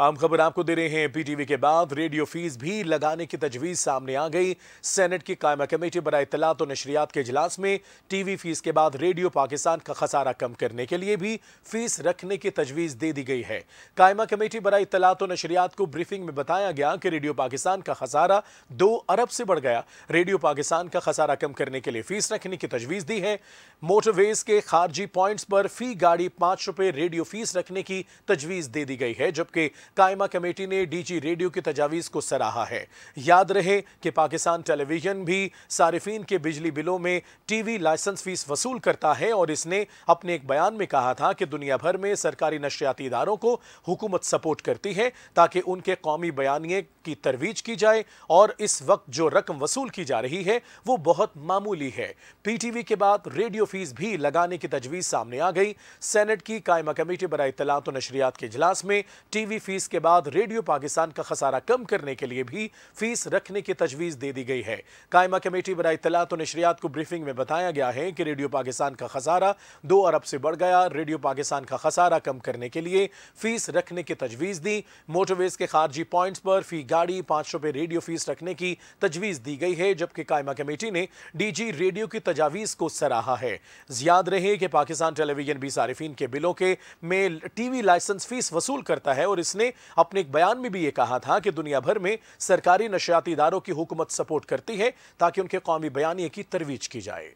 आम खबर आपको दे रहे हैं पीटीवी के बाद रेडियो फीस भी लगाने की तजवीज़ सामने आ गई सेनेट की कायमा कमेटी बरा इतला तो नशरियात के इजलास में टीवी फीस के बाद रेडियो पाकिस्तान का खसारा कम करने के लिए भी फीस रखने की तजवीज़ दे दी गई है कायमा कमेटी बरा इतला तो नशरियात को ब्रीफिंग में बताया गया कि रेडियो पाकिस्तान का खसारा दो अरब से बढ़ गया रेडियो पाकिस्तान का खसारा कम करने के लिए फीस रखने की तजवीज़ दी है मोटरवेज के खारजी पॉइंट्स पर फी गाड़ी पांच रुपये रेडियो फीस रखने की तजवीज़ दे दी गई है जबकि कायमा कमेटी ने डीजी रेडियो की तजावीज़ को सराहा है याद रहे कि पाकिस्तान टेलीविज़न भी सार्फिन के बिजली बिलों में टीवी लाइसेंस फीस वसूल करता है और इसने अपने एक बयान में कहा था कि दुनिया भर में सरकारी नशियाती इदारों को हुकूमत सपोर्ट करती है ताकि उनके कौमी बयानिए की तरवीज की जाए और इस वक्त जो रकम वसूल की जा रही है वो बहुत मामूली है पीटीवी के बाद रेडियो फीस भी लगाने की तजवीज़ सामने आ गई सेनेट की कायमा कमेटी बरा इतला तो नशरियात के इजलास में टीवी फीस फीस के बाद रेडियो पाकिस्तान का खसारा कम करने के लिए भी फीस रखने की तजवीज दे दी गई है कायमा कमेटी बरा इतला तो नशरियात को ब्रीफिंग में बताया गया है कि रेडियो पाकिस्तान का खसारा दो अरब से बढ़ गया रेडियो पाकिस्तान का खसारा कम करने के लिए फीस रखने की तजवीज दी मोटरवेज के खारजी पॉइंट पर फी गाड़ी पांच रुपए रेडियो फीस रखने की तजवीज दी गई है जबकि कायमा कमेटी ने डीजी रेडियो की तजावीज को सराहा है याद रहे कि पाकिस्तान टेलीविजन भी सार्फिन के बिलों के में टीवी लाइसेंस फीस वसूल करता है और इसने अपने एक बयान में भी ये कहा था कि दुनिया भर में सरकारी नशियाती इदारों की हुकूमत सपोर्ट करती है ताकि उनके कौमी बयानिए की तरवीज की जाए